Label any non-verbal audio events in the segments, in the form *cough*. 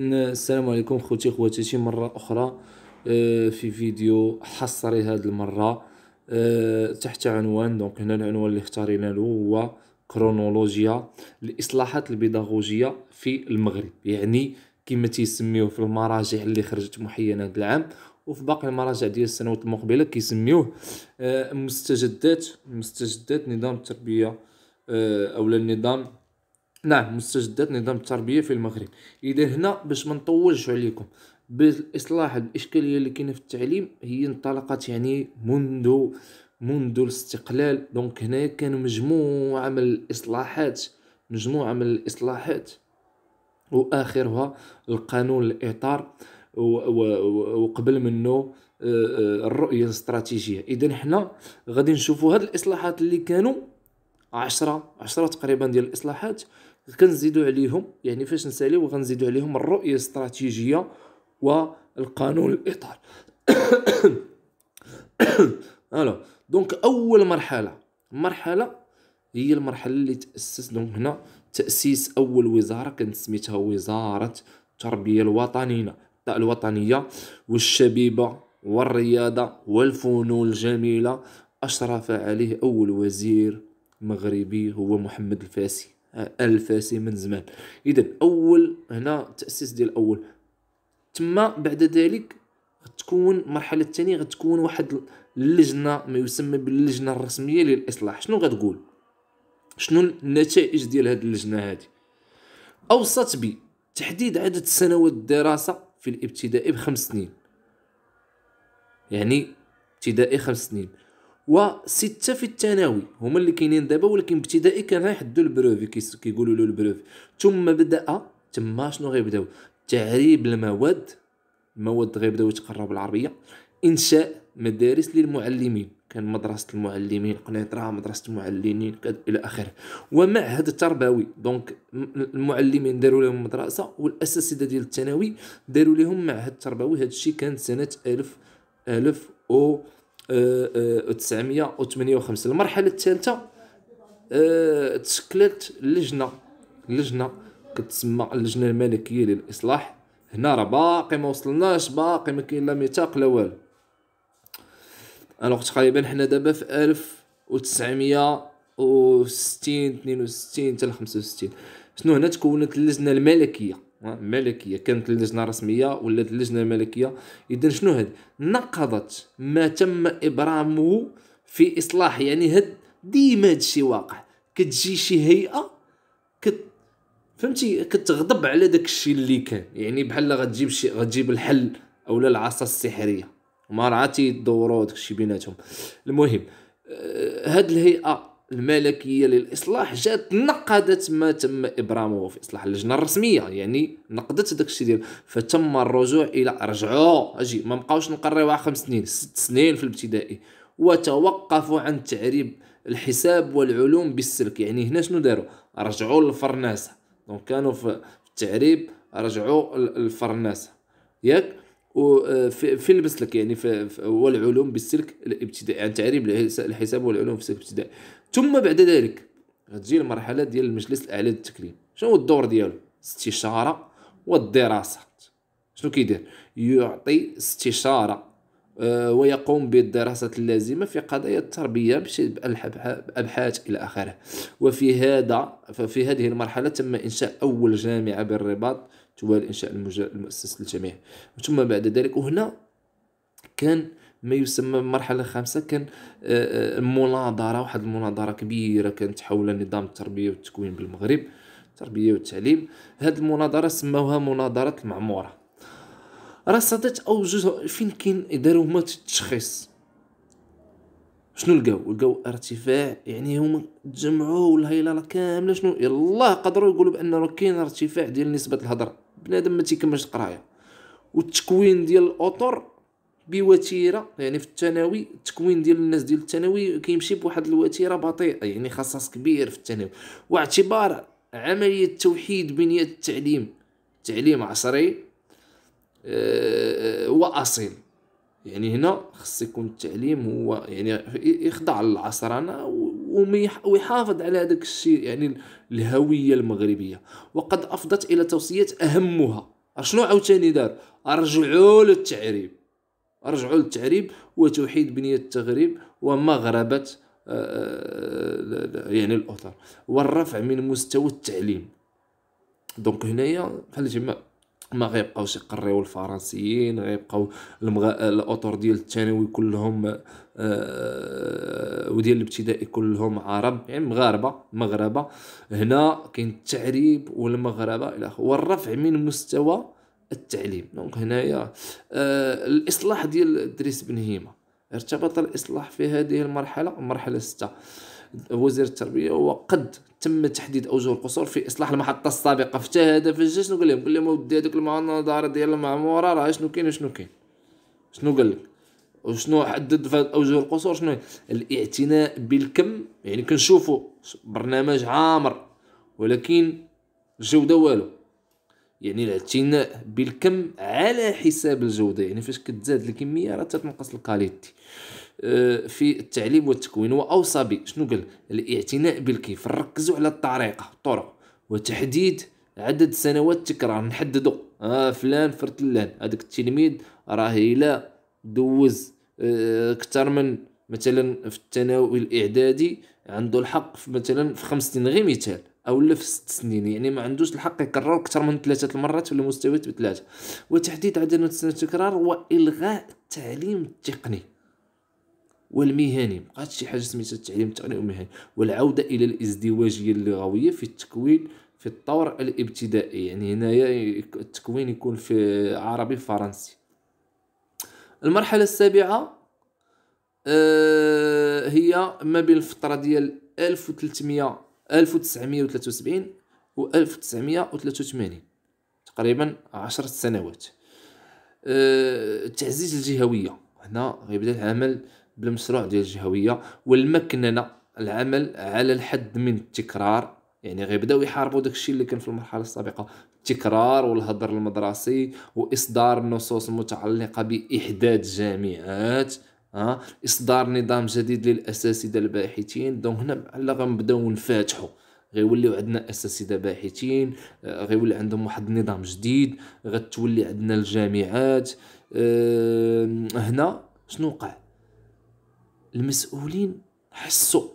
السلام عليكم خوتي شي مره اخرى آه، في فيديو حصري هذه المره آه، تحت عنوان دونك هنا العنوان اللي اختارينا له هو كرونولوجيا الاصلاحات البيداغوجيه في المغرب يعني كما تيسميوه في المراجع اللي خرجت محينه هذا العام وفي باقي المراجع ديال السنوات المقبله كيسميوه آه، مستجدات مستجدات نظام التربيه اولا النظام نعم مستجدات نظام التربيه في المغرب اذا هنا باش ما نطولش عليكم بالاصلاح الاشكاليه اللي كاينه في التعليم هي انطلقت يعني منذ منذ الاستقلال دونك هنا كان مجموعه من الاصلاحات مجموعه من الاصلاحات واخرها القانون الاطار وقبل منه آه، آه، الرؤيه الاستراتيجيه اذا حنا غادي نشوفوا هاد الاصلاحات اللي كانوا عشرة عشرة تقريبا ديال الاصلاحات كنزيدو عليهم يعني فاش نساليو غنزيدو عليهم الرؤيه الاستراتيجيه والقانون الاطار الو *coughs* دونك اول مرحله مرحله هي المرحله اللي تاسس دونك هنا تاسيس اول وزاره كانت سميتها وزاره التربيه الوطنيه الوطنيه والشبيبه والرياضه والفنون الجميله اشرف عليه اول وزير مغربي هو محمد الفاسي الفاسي من زمان اذا اول هنا تاسيس ديال اول تما بعد ذلك غتكون المرحله الثانيه غتكون واحد اللجنه ما يسمى باللجنه الرسميه للاصلاح شنو غتقول شنو النتائج ديال هذه اللجنه هذه اوصت ب تحديد عدد سنوات الدراسه في الابتدائي بخمس سنين يعني ابتدائي خمس سنين وستة في الثانوي هما اللي كاينين دابا ولكن ابتدائي كان غيحدوا البروفي كيقولوا له البروفي ثم بدا تما شنو غيبداو تعريب المواد المواد غيبداو يتقراو بالعربيه انشاء مدارس للمعلمين كان مدرسه المعلمين قنيطره مدرسه المعلمين الى اخره ومعهد تربوي دونك المعلمين داروا لهم مدرسه والاساتذه ديال الثانوي داروا لهم معهد تربوي هذا الشيء كان سنه 1000 1000 او 1958 المرحله الثالثه آه، تشكلت لجنه لجنه كتسمى اللجنه الملكيه للاصلاح هنا راه باقي ما وصلناش باقي ما كاين لا ميثاق لا والو الوقت تقريبا حنا دابا في 1960 62 حتى 65 شنو هنا تكونت اللجنه الملكيه ملكيه كانت اللجنه رسميه ولات اللجنه ملكيه اذا شنو هاد نقضت ما تم ابرامه في اصلاح يعني هاد ديما هادشي واقع كتجي شي هيئه كت فهمتي كتغضب على داك الشيء اللي كان يعني بحال غتجيب شي غتجيب الحل اولا العصا السحريه ما راه تيدوروا داك الشيء بيناتهم المهم آه، هاد الهيئه الملكيه للاصلاح جات نقدت ما تم ابرامه في اصلاح اللجنه الرسميه يعني نقدت داك الشيء ديال فتم الرجوع الى رجعوا اجي ما بقاوش نقريوها خمس سنين ست سنين في الابتدائي وتوقفوا عن تعريب الحساب والعلوم بالسلك يعني هنا شنو داروا رجعوا للفرناسه دونك كانوا في التعريب رجعوا للفرناسه ياك آه، لبس لك يعني والعلوم بالسلك الابتدائي يعني تعريب الحساب والعلوم في السلك الابتدائي ثم بعد ذلك غتجي المرحله ديال المجلس الاعلى للتكريم شنو هو الدور ديالو استشاره والدراسه شنو كيدير يعطي استشاره آه، ويقوم بالدراسة اللازمة في قضايا التربية بأبحاث إلى آخره وفي هذا ففي هذه المرحلة تم إنشاء أول جامعة بالرباط تمول إنشاء المؤسسة للجميع ثم بعد ذلك وهنا كان ما يسمى المرحله الخامسه كان مناظره واحد المناظره كبيره كانت حول نظام التربيه والتكوين بالمغرب التربيه والتعليم هذه المناظره سموها مناظره المعموره رصدت او جزء فين كاين داروا هما التشخيص شنو لقاو لقاو ارتفاع يعني هما تجمعوا الهيلاله كامله شنو يلاه قدروا يقولوا بان كاين ارتفاع ديال نسبه الهضره بنادم ما تيكملش القرايه والتكوين ديال الاطر بوتيره يعني في الثانوي التكوين ديال الناس ديال الثانوي كيمشي بواحد الوتيره بطيئه يعني خصاص كبير في الثانوي واعتبار عمليه توحيد بنيه التعليم تعليم عصري أه واصيل يعني هنا خص يكون التعليم هو يعني يخضع للعصرنه ويحافظ على هذاك الشيء يعني الهويه المغربيه وقد افضت الى توصيه اهمها شنو عاوتاني دار ارجعوا للتعريب ارجعوا للتعريب وتوحيد بنيه التغريب ومغربه آه، آه، يعني الاثر والرفع من مستوى التعليم دونك هنايا بحال تما ما غيبقاوش يقريو الفرنسيين غيبقاو المغ... الاطر ديال الثانوي كلهم آه وديال الابتدائي كلهم عرب يعني مغاربه مغربه هنا كاين التعريب والمغربه الى اخره والرفع من مستوى التعليم دونك هنايا آه الاصلاح ديال ادريس بن هيمه ارتبط الاصلاح في هذه المرحله مرحله 6 وزير التربيه وقد تم تحديد اوجه القصور في اصلاح المحطه السابقه هذا هدف الجيش نقول لهم قال لهم اودي هذوك المناظره ديال المعموره راه شنو كاين وشنو كاين شنو قال لك وشنو حدد في اوجه القصور شنو الاعتناء بالكم يعني كنشوفوا برنامج عامر ولكن الجوده والو يعني الاعتناء بالكم على حساب الجوده يعني فاش كتزاد الكميه راه تتنقص الكاليتي آه، في التعليم والتكوين واوصى ب شنو قال الاعتناء بالكيف نركزوا على الطريقه الطرق وتحديد عدد سنوات تكرار نحددوا آه فلان فرت هذاك التلميذ راه الى دوز آه، اكثر من مثلا في الثانوي الاعدادي عنده الحق في مثلا في خمس سنين غير مثال او لا في ست سنين يعني ما عندوش الحق يكرر اكثر من ثلاثه المرات ولا مستويات بثلاثه وتحديد عدد سنوات التكرار والغاء التعليم التقني والمهني مابقاتش شي حاجه سميتها التعليم التقني والمهني والعوده الى الازدواجيه اللغويه في التكوين في الطور الابتدائي يعني هنايا التكوين يكون في عربي فرنسي المرحله السابعه آه، هي ما بين الفتره ديال 1300 1973 و 1983 تقريبا 10 سنوات آه تعزيز الجهويه هنا غيبدا العمل بالمشروع ديال الجهويه والمكننا العمل على الحد من التكرار يعني غيبداو يحاربوا داكشي اللي كان في المرحله السابقه التكرار والهدر المدرسي واصدار النصوص المتعلقه باحداث جامعات ها آه، اصدار نظام جديد للاساتذه الباحثين دونك هنا على غنبداو نفاتحوا غيوليو عندنا اساتذه باحثين آه، غيولي عندهم واحد النظام جديد غتولي عندنا الجامعات أه هنا شنو وقع المسؤولين حسوا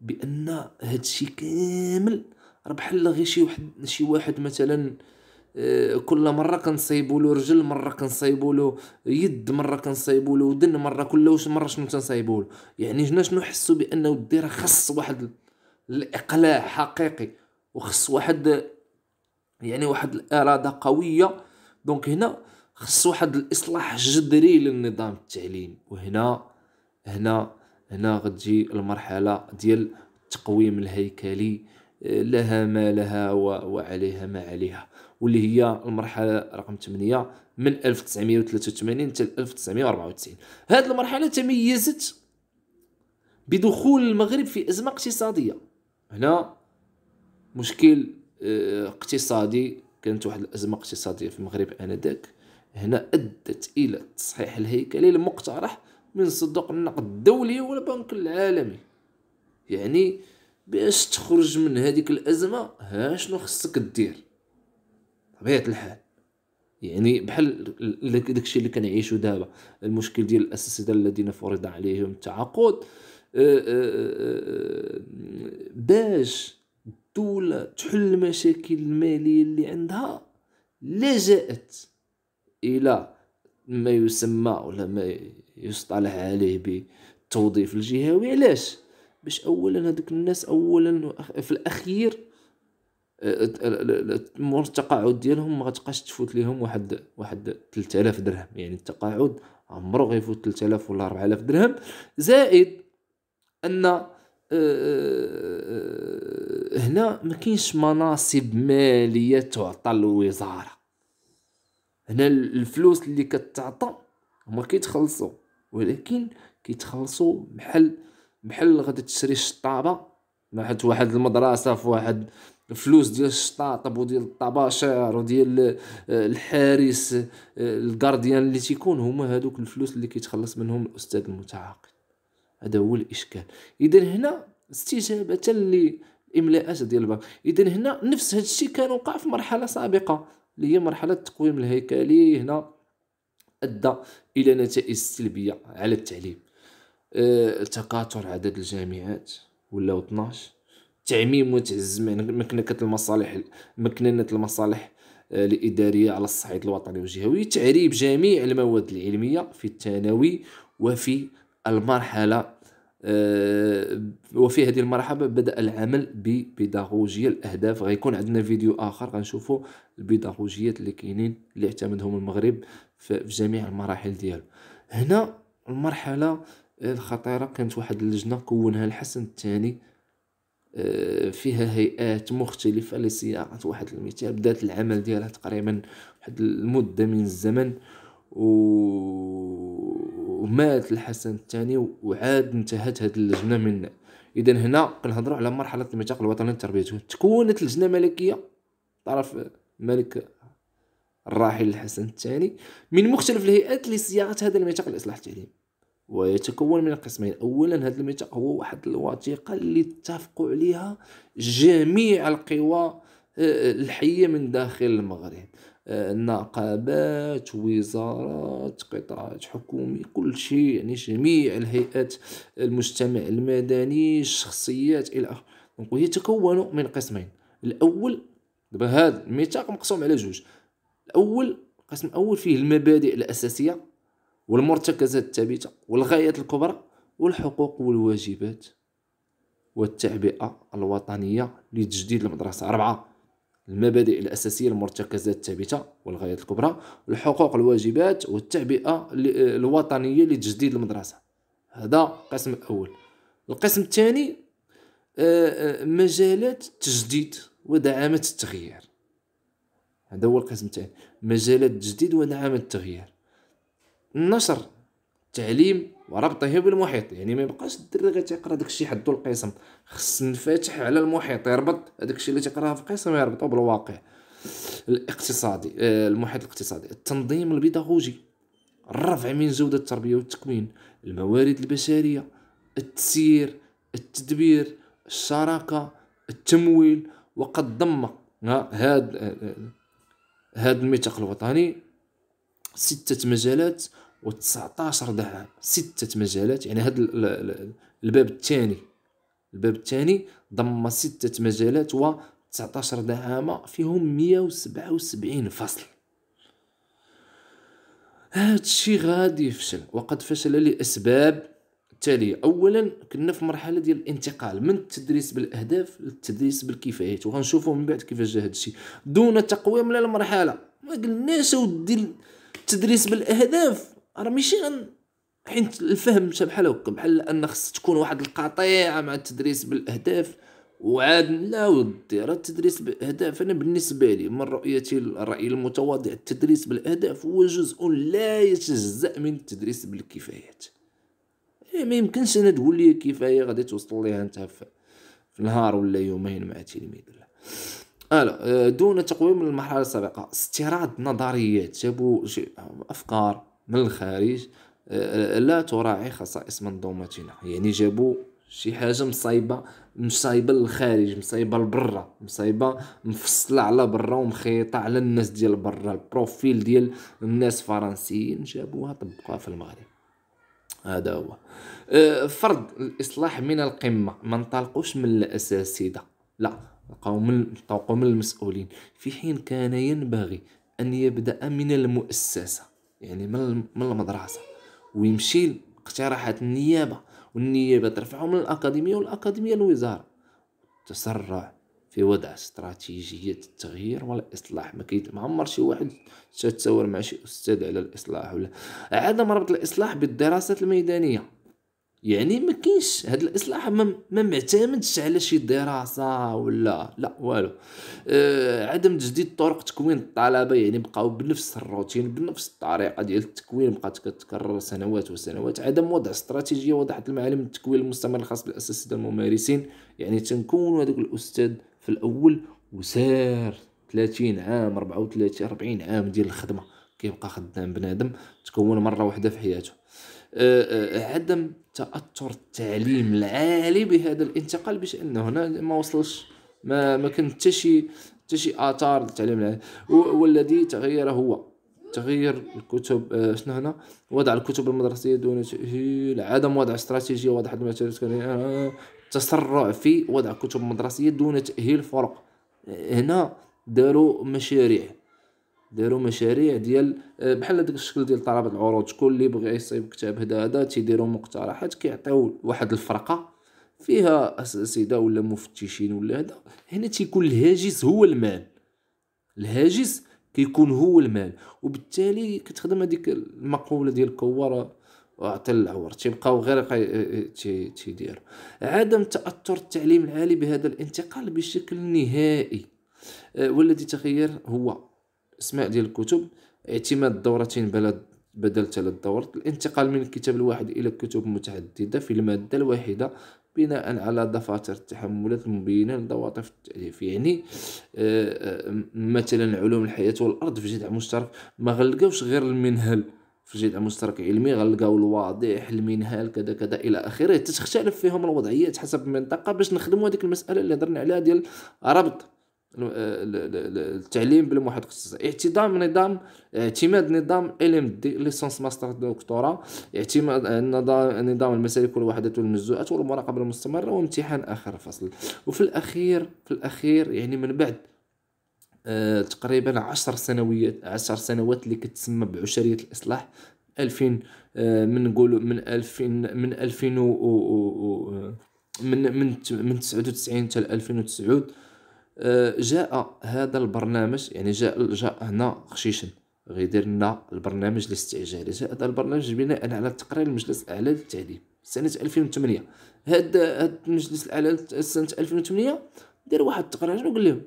بان هادشي كامل راه بحال غير شي واحد شي واحد مثلا آه، كل مره كنصايبوا له رجل مره كنصايبوا له يد مره كنصايبوا له ودن مره كل واش مره شنو تنصايبوا له يعني جنا شنو حسوا بان ودي خص واحد الاقلاع حقيقي وخص واحد يعني واحد الاراده قويه دونك هنا خص واحد الاصلاح جذري للنظام التعليمي وهنا هنا هنا غتجي المرحله ديال التقويم الهيكلي آه، لها ما لها وعليها ما عليها واللي هي المرحله رقم 8 من 1983 حتى 1994 هذه المرحله تميزت بدخول المغرب في ازمه اقتصاديه هنا مشكل آه، اقتصادي كانت واحد الازمه اقتصاديه في المغرب انذاك هنا ادت الى التصحيح الهيكلي المقترح من صندوق النقد الدولي والبنك العالمي يعني باش تخرج من هذيك الازمه ها شنو خصك دير طبيعه الحال يعني بحال داكشي اللي كنعيشو دابا المشكل ديال الاساتذه الذين فرض عليهم التعاقد آه، آه، آه، باش الدوله تحل المشاكل الماليه اللي عندها لجأت الى ما يسمى ولا ما يصطلح عليه بالتوظيف الجهوي علاش باش اولا هذوك الناس اولا في الاخير مور التقاعد ديالهم ما غتبقاش تفوت ليهم واحد واحد 3000 درهم يعني التقاعد عمرو غيفوت 3000 ولا 4000 درهم زائد ان آه، آه، هنا ما كاينش مناصب ماليه تعطى للوزاره هنا الفلوس اللي كتعطى هما كيتخلصوا ولكن كيتخلصوا بحال بحال غادي تشري شطابه واحد واحد المدرسه في واحد الفلوس ديال الشطاطب وديال الطباشير وديال آه، الحارس آه، الكارديان اللي تيكون هما هادوك الفلوس اللي كيتخلص منهم الاستاذ المتعاقد هذا هو الاشكال اذا هنا استجابه للاملاءات ديال البنك اذا هنا نفس هادشي كان وقع في مرحله سابقه اللي هي مرحله التقويم الهيكلي هنا ادى الى نتائج سلبيه على التعليم أه تكاثر عدد الجامعات ولاو 12 تعميم وتعزيز مكنكه المصالح مكننه المصالح آه، الاداريه على الصعيد الوطني والجهوي تعريب جميع المواد العلميه في الثانوي وفي المرحله آه، وفي هذه المرحله بدا العمل ببيداغوجيا الاهداف غيكون عندنا فيديو اخر غنشوفوا البيداغوجيات اللي كاينين اللي اعتمدهم المغرب في جميع المراحل ديالو هنا المرحله الخطيره كانت واحد اللجنه كونها الحسن الثاني آه، فيها هيئات مختلفه لصياغه واحد المثال بدات العمل ديالها تقريبا واحد المده من الزمن و ومات الحسن الثاني وعاد انتهت هذه اللجنه من اذا هنا كنهضروا على مرحله الميثاق الوطني للتربيه تكونت لجنه ملكيه طرف الملك الراحل الحسن الثاني من مختلف الهيئات لصياغه هذا الميثاق الاصلاح التعليمي ويتكون من قسمين اولا هذا الميثاق هو واحد الوثيقه اللي اتفقوا عليها جميع القوى آه، الحيه من داخل المغرب نقابات وزارات قطاعات حكومي كل شيء يعني جميع الهيئات المجتمع المدني الشخصيات الى اخره وهي تكون من قسمين الاول دابا هذا الميثاق مقسوم على جوج الاول قسم أول فيه المبادئ الاساسيه والمرتكزات الثابته والغايات الكبرى والحقوق والواجبات والتعبئه الوطنيه لتجديد المدرسه اربعه المبادئ الأساسية المرتكزات الثابتة والغايات الكبرى الحقوق الواجبات والتعبئة الوطنية لتجديد المدرسة هذا القسم الأول القسم الثاني آه، آه، مجالات التجديد ودعامة التغيير هذا هو القسم الثاني مجالات التجديد ودعامة التغيير النشر التعليم وربطه بالمحيط يعني ما يبقاش الدري تيقرا داكشي حدو القسم خص نفتح على المحيط يربط داكشي اللي تيقراه في القسم يربطه بالواقع الاقتصادي آه، المحيط الاقتصادي التنظيم البيداغوجي الرفع من جودة التربية والتكوين الموارد البشرية التسيير التدبير الشراكة التمويل وقد ضم هذا هذا آه، آه، الميثاق الوطني ستة مجالات و19 ضاع ستة مجالات يعني هذا الباب الثاني الباب الثاني ضم ستة مجالات و 19 دعامة فيهم 177 فصل هادشي غادي يفشل وقد فشل لأسباب التالية أولا كنا في مرحلة ديال الانتقال من التدريس بالأهداف للتدريس بالكفايات وغنشوفوا من بعد كيفاش جا هادشي دون تقويم للمرحلة ما قلناش اودي التدريس بالأهداف راه ماشي غن حيت الفهم شي بحال هكا بحال ان خص تكون واحد القطيعه مع التدريس بالاهداف وعاد لا ودي راه التدريس بالاهداف انا بالنسبه لي من رؤيتي الراي المتواضع التدريس بالاهداف هو جزء لا يتجزا من التدريس بالكفايات يعني ما يمكنش انا تقول لي كفايه غادي توصل ليها انت في نهار ولا يومين مع تلميذ ولا الو آه، دون تقويم المرحله السابقه استيراد نظريات جابوا آه، افكار من الخارج آه، آه، لا تراعي خصائص منظومتنا يعني جابوا شي حاجه مصايبه مصايبه للخارج مصايبه لبرا مصايبه مفصله على برا ومخيطه على الناس ديال برا البروفيل ديال الناس فرنسيين جابوها طبقوها في المغرب هذا هو آه، فرض الاصلاح من القمه ما انطلقوش من الاساسيده لا طوقوا من من المسؤولين في حين كان ينبغي ان يبدا من المؤسسه يعني من من المدرسه ويمشي اقتراحات النيابه والنيابه ترفعه من الاكاديميه والاكاديميه الوزاره تسرع في وضع استراتيجية التغيير والإصلاح ما كيت معمر شي واحد تتصور مع شي أستاذ على الإصلاح ولا عدم ربط الإصلاح بالدراسات الميدانية يعني ما كاينش هذا الاصلاح ما, ما معتمدش على شي دراسه ولا لا والو آه عدم تجديد طرق تكوين الطلبه يعني بقاو بنفس الروتين بنفس الطريقه ديال التكوين بقات كتكرر سنوات وسنوات عدم وضع استراتيجيه وضحت المعالم التكوين المستمر الخاص بالاساتذه الممارسين يعني تنكون هذاك الاستاذ في الاول وسار 30 عام 34 40 عام ديال الخدمه كيبقى خدام بنادم تكون مره واحده في حياته آه، آه، عدم تاثر التعليم العالي بهذا الانتقال انه هنا ما وصلش ما ما كان حتى شي حتى شي اثار التعليم العالي والذي تغير هو تغيير الكتب آه، شنو هنا وضع الكتب المدرسيه دون تاهيل عدم وضع استراتيجيه واضحه للمسيرات التسرع في وضع كتب مدرسيه دون تاهيل فرق هنا داروا مشاريع داروا مشاريع ديال آه، بحال داك الشكل ديال طلب العروض شكون اللي بغى يصيب كتاب هذا هذا تيديروا مقترحات كيعطيو واحد الفرقه فيها اساتذه ولا مفتشين ولا هذا هنا تيكون الهاجس هو المال الهاجس كيكون هو المال وبالتالي كتخدم هذيك المقوله ديال كوار وعطى العور تيبقاو غير آه، آه، تيدير عدم تاثر التعليم العالي بهذا الانتقال بشكل نهائي والذي تغير هو اسماء ديال الكتب اعتماد دورتين بلد بدل ثلاث دورات الانتقال من الكتاب الواحد الى كتب متعدده في الماده الواحده بناء على دفاتر التحملات المبينه لضواطف التاليف يعني آه، آه، مثلا علوم الحياه والارض في جدع مشترك ما غلقاوش غير المنهل في جدع مشترك علمي غلقاو الواضح المنهال كذا كذا الى اخره تختلف فيهم الوضعيات حسب المنطقه باش نخدموا هذيك المساله اللي هضرنا عليها ديال ربط التعليم آه، بلا واحد القصص اعتضام نظام آه، اعتماد نظام ال ام دي ليسونس ماستر دكتوراه اعتماد نظام نظام المسالك والوحدات والمجزوءات والمراقبه المستمره وامتحان اخر فصل وفي الاخير في الاخير يعني من بعد آه، تقريبا 10 سنوات 10 سنوات اللي كتسمى بعشريه الاصلاح 2000 من نقولوا من 2000 من 2000 و من من من 99 حتى 2009 جاء هذا البرنامج يعني جاء جاء هنا خشيشن غيدير لنا البرنامج الاستعجالي جاء هذا البرنامج بناء على تقرير المجلس الاعلى للتعليم سنه 2008 هذا هاد المجلس الاعلى سنه 2008 دار واحد التقرير شنو قال لهم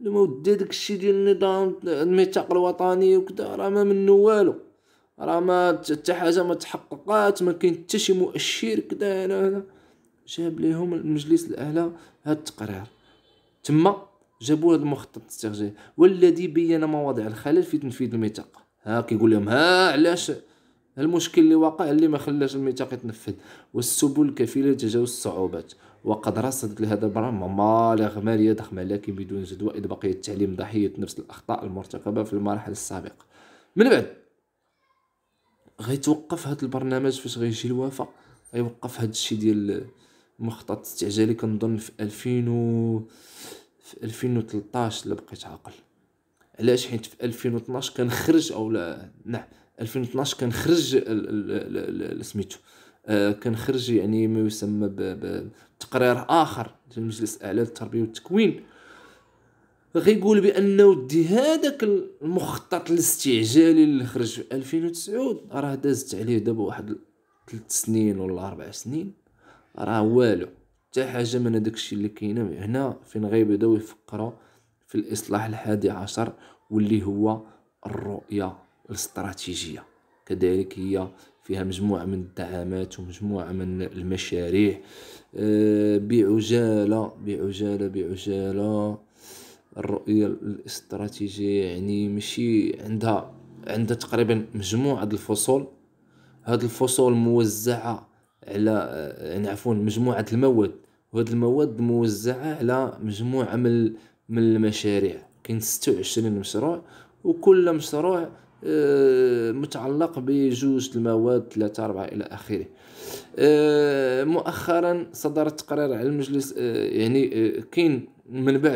لما ودي داك الشيء ديال النظام الميثاق الوطني وكذا راه ما منه والو راه ما حتى حاجه ما تحققات ما كاين حتى شي مؤشر كذا جاب لهم المجلس الاعلى هاد التقرير تما جابوا هذا المخطط الاستراتيجي والذي بين مواضع الخلل في تنفيذ الميثاق ها كيقول لهم ها علاش المشكل اللي وقع اللي ما خلاش الميثاق يتنفذ والسبل كفيله لتجاوز الصعوبات وقد رصدت لهذا البرنامج مبالغ ماليه ضخمه لكن بدون جدوى اذ بقي التعليم ضحيه نفس الاخطاء المرتكبه في المراحل السابقه من بعد غيتوقف هذا البرنامج فاش غيجي الوفاء غيوقف هذا الشيء ديال المخطط الاستعجالي كنظن في 2000 و في 2013 اللي بقيت عاقل علاش حيت في 2012 كان خرج او لا نعم 2012 كان خرج سميتو آه، كان خرج يعني ما يسمى بتقرير اخر ديال مجلس اعلى للتربيه والتكوين غيقول بانه دي هذاك المخطط الاستعجالي اللي خرج في 2009 راه دازت عليه دابا واحد 3 سنين ولا 4 سنين راه والو حتى حاجه من هذاك الشيء اللي كاين هنا فين غيبداو يفكروا في الاصلاح الحادي عشر واللي هو الرؤيه الاستراتيجيه كذلك هي فيها مجموعه من الدعامات ومجموعه من المشاريع آه، بعجاله بعجاله بعجاله الرؤيه الاستراتيجيه يعني ماشي عندها عندها تقريبا مجموعه د الفصول هاد الفصول موزعه على آه، يعني عفوا مجموعه المواد وهاد المواد موزعة على مجموعة من من المشاريع كاين 26 مشروع وكل مشروع آه، متعلق بجوج المواد ثلاثة أربعة إلى آخره آه، مؤخرا صدر تقرير على المجلس آه، يعني كاين من بعد